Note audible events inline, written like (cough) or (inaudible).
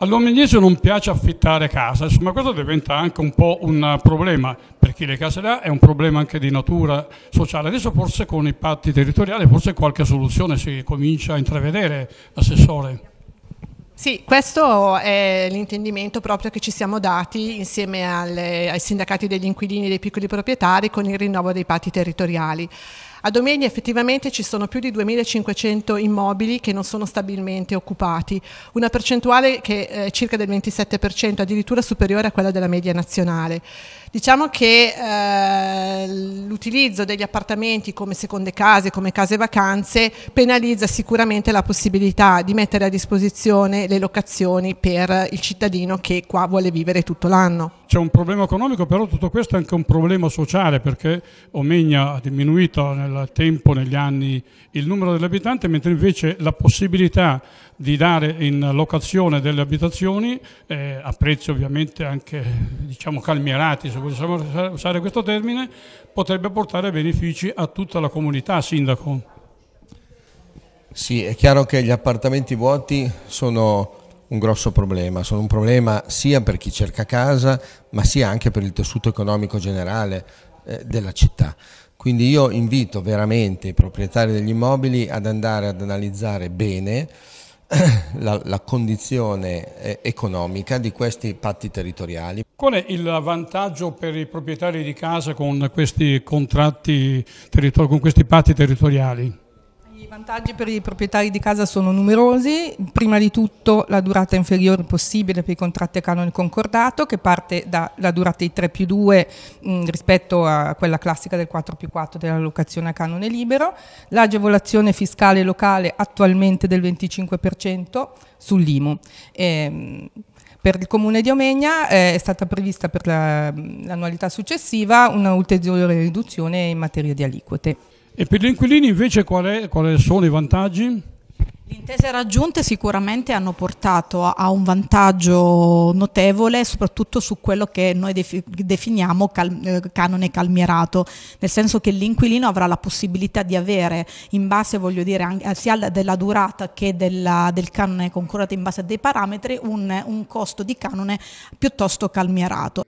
All'uomo indizio non piace affittare casa, insomma questo diventa anche un po' un problema per chi le case le ha, è un problema anche di natura sociale. Adesso forse con i patti territoriali forse qualche soluzione si comincia a intravedere, Assessore. Sì, questo è l'intendimento proprio che ci siamo dati insieme alle, ai sindacati degli inquilini e dei piccoli proprietari con il rinnovo dei patti territoriali. A Domegni effettivamente ci sono più di 2.500 immobili che non sono stabilmente occupati, una percentuale che è eh, circa del 27%, addirittura superiore a quella della media nazionale. Diciamo che eh, l'utilizzo degli appartamenti come seconde case, come case vacanze, penalizza sicuramente la possibilità di mettere a disposizione le locazioni per il cittadino che qua vuole vivere tutto l'anno c'è un problema economico, però tutto questo è anche un problema sociale perché Omegna ha diminuito nel tempo, negli anni, il numero degli abitanti, mentre invece la possibilità di dare in locazione delle abitazioni, eh, a prezzi ovviamente anche diciamo, calmierati, se possiamo usare questo termine, potrebbe portare benefici a tutta la comunità, Sindaco. Sì, è chiaro che gli appartamenti vuoti sono un grosso problema, sono un problema sia per chi cerca casa, ma sia anche per il tessuto economico generale eh, della città. Quindi io invito veramente i proprietari degli immobili ad andare ad analizzare bene (coughs) la, la, condizione eh, economica di questi patti territoriali. Qual è il vantaggio per i proprietari di casa con questi contratti, con questi patti territoriali? I vantaggi per i proprietari di casa sono numerosi, prima di tutto la durata inferiore possibile per i contratti a canone concordato che parte dalla durata di 3 più 2 mh, mm, rispetto a quella classica del 4 più 4 della locazione a canone libero, l'agevolazione fiscale locale attualmente del 25% sull'IMU. Ehm, per il Comune di Omegna eh, è stata prevista per mm, l'annualità la, successiva un'ulteriore riduzione in materia di aliquote. E per gli inquilini invece quali sono i vantaggi? Le intese raggiunte sicuramente hanno portato a un vantaggio notevole, soprattutto su quello che noi definiamo cal eh, canone calmierato, nel senso che l'inquilino avrà la possibilità di avere, in base dire, eh, sia della durata che della, del canone concordato in base a dei parametri, un, un costo di canone piuttosto calmierato.